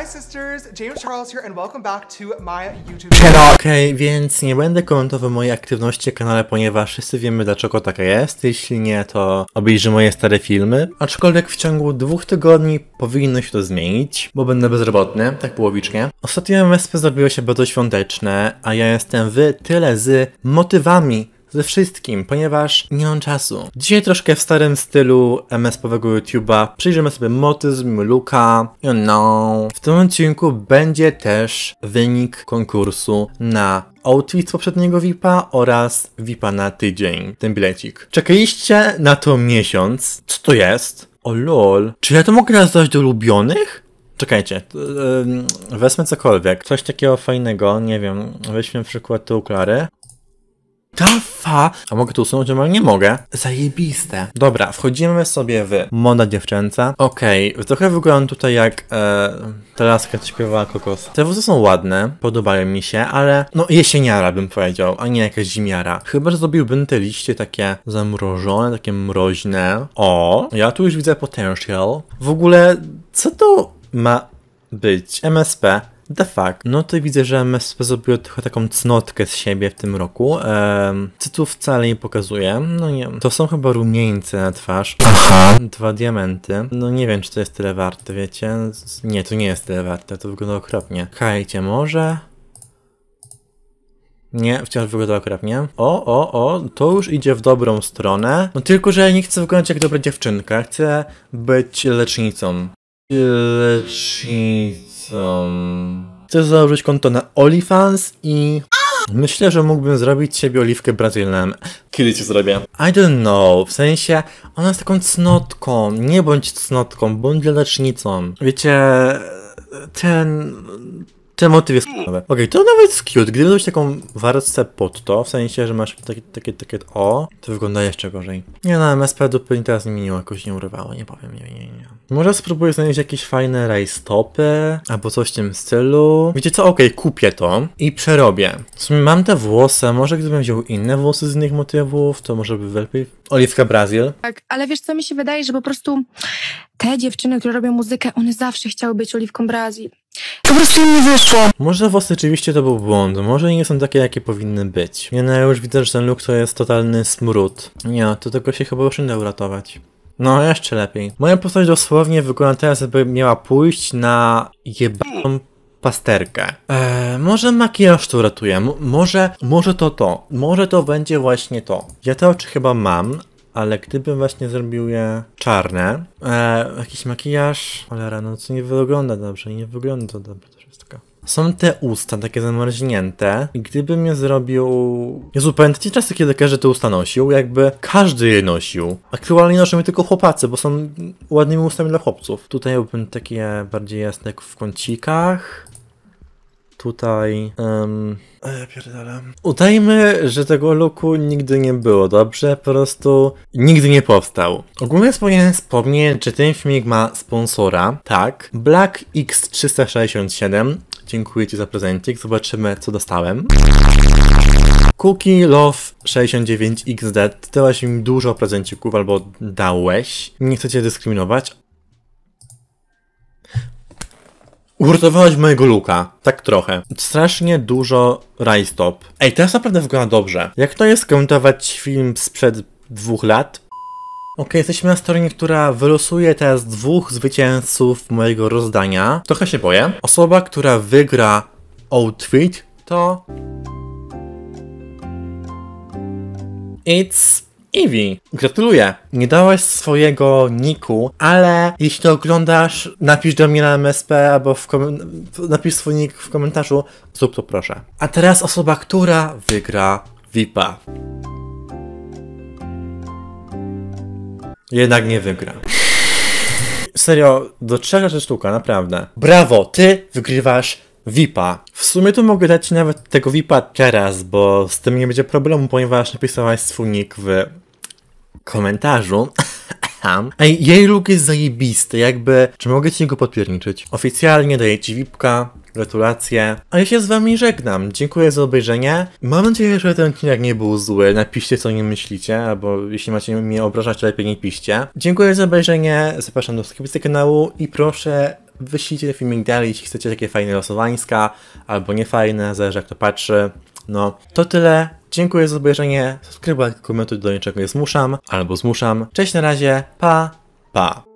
Hi sisters, James Charles here and welcome back to my YouTube channel. Okej, okay, więc nie będę komentował mojej aktywności na kanale, ponieważ wszyscy wiemy dlaczego taka jest. Jeśli nie, to obejrzy moje stare filmy. Aczkolwiek w ciągu dwóch tygodni powinno się to zmienić, bo będę bezrobotny, tak połowicznie. Ostatnio MSP zrobiło się bardzo świąteczne, a ja jestem wy tyle z motywami ze wszystkim, ponieważ nie mam czasu. Dzisiaj troszkę w starym stylu MS-owego YouTube'a przyjrzymy sobie motyzm, luka, you know. W tym odcinku będzie też wynik konkursu na outfit z poprzedniego VIPa oraz VIPa na tydzień, ten bilecik. Czekaliście na to miesiąc. Co to jest? O lol. Czy ja to mogę zdać do ulubionych? Czekajcie, wezmę cokolwiek, coś takiego fajnego, nie wiem, weźmy na przykład te Klary. Tafa, A mogę to usunąć? ale nie mogę. Zajebiste. Dobra, wchodzimy sobie w moda dziewczęca. Okej, okay, trochę wyglądam tutaj jak e, ta śpiewała kokos. Te włosy są ładne, podobają mi się, ale no jesieniara bym powiedział, a nie jakaś zimiara. Chyba, że zrobiłbym te liście takie zamrożone, takie mroźne. O, ja tu już widzę potential. W ogóle, co to ma być? MSP. The fuck. No to widzę, że MSP zrobiło trochę taką cnotkę z siebie w tym roku. Ehm, cytu wcale nie pokazuje. No nie To są chyba rumieńce na twarz. Aha. Dwa diamenty. No nie wiem, czy to jest tyle warte, wiecie? Nie, to nie jest tyle warte, to wygląda okropnie. Hajcie, może? Nie, wciąż wygląda okropnie. O, o, o, to już idzie w dobrą stronę. No tylko, że nie chcę wyglądać jak dobra dziewczynka. Chcę być lecznicą. Lecznicą... Chcę założyć konto na OnlyFans i... Myślę, że mógłbym zrobić ciebie oliwkę brazylem. Kiedy cię zrobię? I don't know, w sensie ona jest taką cnotką. Nie bądź cnotką, bądź lecznicą. Wiecie, ten ten motyw jest Okej, okay, to nawet jest cute. Gdyby dać taką warstwę pod to, w sensie, że masz takie, takie, takie o, to wygląda jeszcze gorzej. Nie no, MSP dupy teraz nie mieniło, jakoś nie urywało, nie powiem, nie, nie, nie. Może spróbuję znaleźć jakieś fajne rajstopy, albo coś w tym stylu. Wiecie co, okej, okay, kupię to i przerobię. W sumie mam te włosy, może gdybym wziął inne włosy z innych motywów, to może by lepiej... Oliwka Brazil. Tak, ale wiesz co, mi się wydaje, że po prostu te dziewczyny, które robią muzykę, one zawsze chciały być Oliwką Brazil. Po prostu im nie wyszło. Może włosy rzeczywiście to był błąd, może nie są takie jakie powinny być. No ja no, już widzę, że ten look to jest totalny smród. Nie, to tylko się chyba uszynę uratować. No, jeszcze lepiej. Moja postać dosłownie wygląda teraz, jakby miała pójść na jebaną pasterkę. Eee, może makijaż to ratuje, M może, może to to, może to będzie właśnie to. Ja te oczy chyba mam, ale gdybym właśnie zrobił je czarne, e, jakiś makijaż, ale rano co nie wygląda dobrze, nie wygląda dobrze to wszystko. Są te usta takie zamarznięte i gdybym je zrobił... Jezu, pamiętacie czasy, kiedy każdy te usta nosił? Jakby każdy je nosił. Aktualnie noszą je tylko chłopacy, bo są ładnymi ustami dla chłopców. Tutaj byłbym takie bardziej jasne w kącikach tutaj... Um, ja pierdolę. Udajmy, że tego luku nigdy nie było, dobrze? Po prostu nigdy nie powstał. Ogólnie powinienem wspomnieć, że ten filmik ma sponsora, tak? Black X367. Dziękuję Ci za prezentik, zobaczymy co dostałem. Cookie Love 69XD, ty dałeś mi dużo prezencików albo dałeś. Nie chcę cię dyskryminować, Uratowałaś mojego luka. Tak trochę. Strasznie dużo rajstop. Ej, teraz naprawdę wygląda dobrze. Jak to jest komentować film sprzed dwóch lat? Okej, okay, jesteśmy na stronie, która wylosuje teraz dwóch zwycięzców mojego rozdania. Trochę się boję. Osoba, która wygra outfit to... It's Iwi, gratuluję. Nie dałeś swojego niku, ale jeśli oglądasz, napisz do mnie na MSP albo w napisz swój nick w komentarzu, zrób to proszę. A teraz osoba, która wygra VIPa. Jednak nie wygra. Serio, do czego ta sztuka, naprawdę. Brawo, ty wygrywasz VIPa. W sumie to mogę dać nawet tego VIPa teraz, bo z tym nie będzie problemu, ponieważ napisałaś swój nick w komentarzu. Ej, jej look jest zajebisty, jakby... Czy mogę ci go podpierniczyć? Oficjalnie daję ci wipka, gratulacje. A ja się z wami żegnam. Dziękuję za obejrzenie. Mam nadzieję, że ten odcinek nie był zły. Napiszcie, co nie myślicie, albo jeśli macie mnie obrażać, lepiej nie piszcie. Dziękuję za obejrzenie, zapraszam do subskrypcji kanału i proszę wyślijcie filmik dalej, jeśli chcecie takie fajne losowańska, albo niefajne, zależy jak to patrzy. No, to tyle. Dziękuję za obejrzenie, subskrybuj, komentuj do niczego nie zmuszam, albo zmuszam. Cześć na razie, pa, pa.